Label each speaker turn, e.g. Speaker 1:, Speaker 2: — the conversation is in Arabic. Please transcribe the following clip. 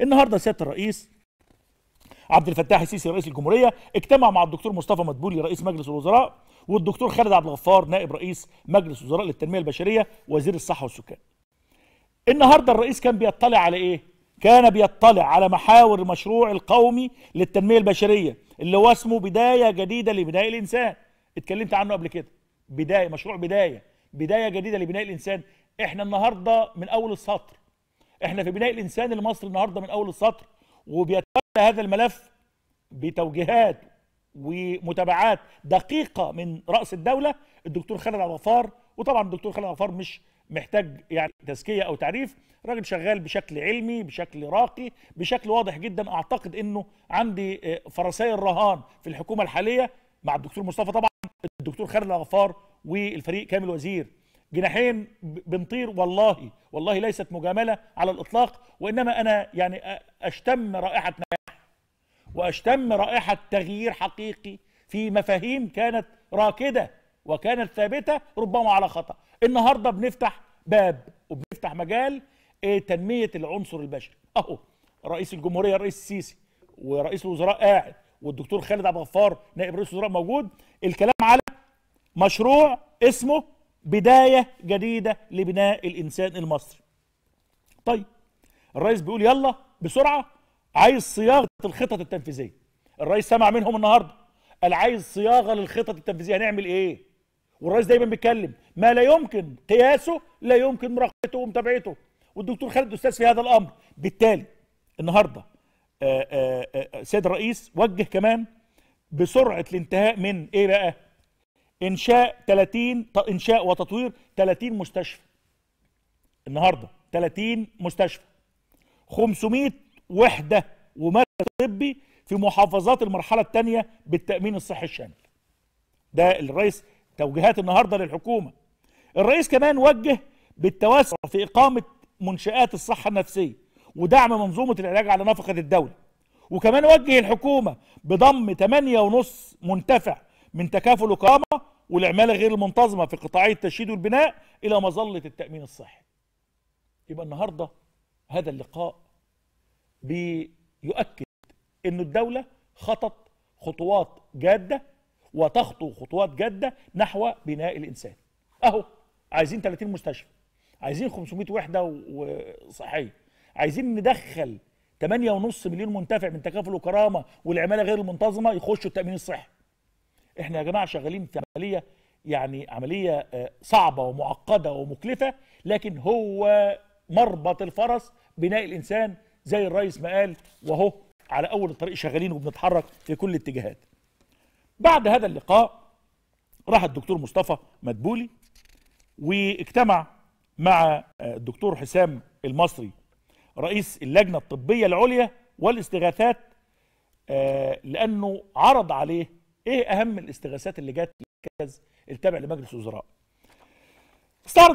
Speaker 1: النهارده سياده الرئيس عبد الفتاح السيسي رئيس الجمهوريه اجتمع مع الدكتور مصطفى مدبولي رئيس مجلس الوزراء والدكتور خالد عبد الغفار نائب رئيس مجلس وزراء للتنميه البشريه وزير الصحه والسكان. النهارده الرئيس كان بيطلع على ايه؟ كان بيطلع على محاور المشروع القومي للتنميه البشريه اللي هو اسمه بدايه جديده لبناء الانسان. اتكلمت عنه قبل كده. بدايه مشروع بدايه، بدايه جديده لبناء الانسان، احنا النهارده من اول السطر احنا في بناء الانسان المصري النهارده من اول السطر وبيتولى هذا الملف بتوجيهات ومتابعات دقيقه من راس الدوله الدكتور خالد عبد الغفار وطبعا الدكتور خالد عبد الغفار مش محتاج يعني تزكيه او تعريف راجل شغال بشكل علمي بشكل راقي بشكل واضح جدا اعتقد انه عندي آه، فرساي الرهان في الحكومه الحاليه مع الدكتور مصطفى طبعا الدكتور خالد الغفار والفريق كامل وزير جناحين بنطير والله والله ليست مجامله على الاطلاق وانما انا يعني اشتم رائحه نجاح واشتم رائحه تغيير حقيقي في مفاهيم كانت راكده وكانت ثابته ربما على خطا النهارده بنفتح باب وبنفتح مجال آه، تنميه العنصر البشري اهو رئيس الجمهوريه الرئيس السيسي ورئيس الوزراء قاعد والدكتور خالد عبد الغفار نائب رئيس الوزراء موجود الكلام على مشروع اسمه بداية جديدة لبناء الإنسان المصري طيب الرئيس بيقول يلا بسرعة عايز صياغة الخطط التنفيذية الرئيس سمع منهم النهاردة قال عايز صياغة للخطط التنفيذية هنعمل إيه والرئيس دايما بيتكلم ما لا يمكن قياسه لا يمكن مراقبته ومتابعته والدكتور خالد استاذ في هذا الامر بالتالي النهارده آه، آه، آه، سيد الرئيس وجه كمان بسرعه الانتهاء من ايه بقى انشاء 30 انشاء وتطوير 30 مستشفى النهارده 30 مستشفى 500 وحده ومركز طبي في محافظات المرحله الثانيه بالتامين الصحي الشامل ده الرئيس توجيهات النهارده للحكومه الرئيس كمان وجه بالتوسع في اقامه منشات الصحه النفسيه ودعم منظومه العلاج على نفقه الدوله وكمان وجه الحكومه بضم 8.5 منتفع من تكافل وكرامه والعماله غير المنتظمه في قطاعي التشييد والبناء الى مظله التامين الصحي. يبقى النهارده هذا اللقاء بيؤكد ان الدوله خطط خطوات جاده وتخطو خطوات جاده نحو بناء الانسان. اهو عايزين 30 مستشفى عايزين 500 وحده صحيه عايزين ندخل 8.5 مليون منتفع من تكافل وكرامه والعماله غير المنتظمه يخشوا التامين الصحي احنا يا جماعه شغالين في عمليه يعني عمليه آه، صعبه ومعقده ومكلفه لكن هو مربط الفرس بناء الانسان زي الرئيس ما قال وهو على اول الطريق شغالين وبنتحرك في كل الاتجاهات بعد هذا اللقاء راح الدكتور مصطفى مدبولي واجتمع مع آه، الدكتور حسام المصري رئيس اللجنه الطبيه العليا والاستغاثات آه، لانه عرض عليه ايه اهم الاستغاثات اللي جت للمركز التابع لمجلس الوزراء استعرض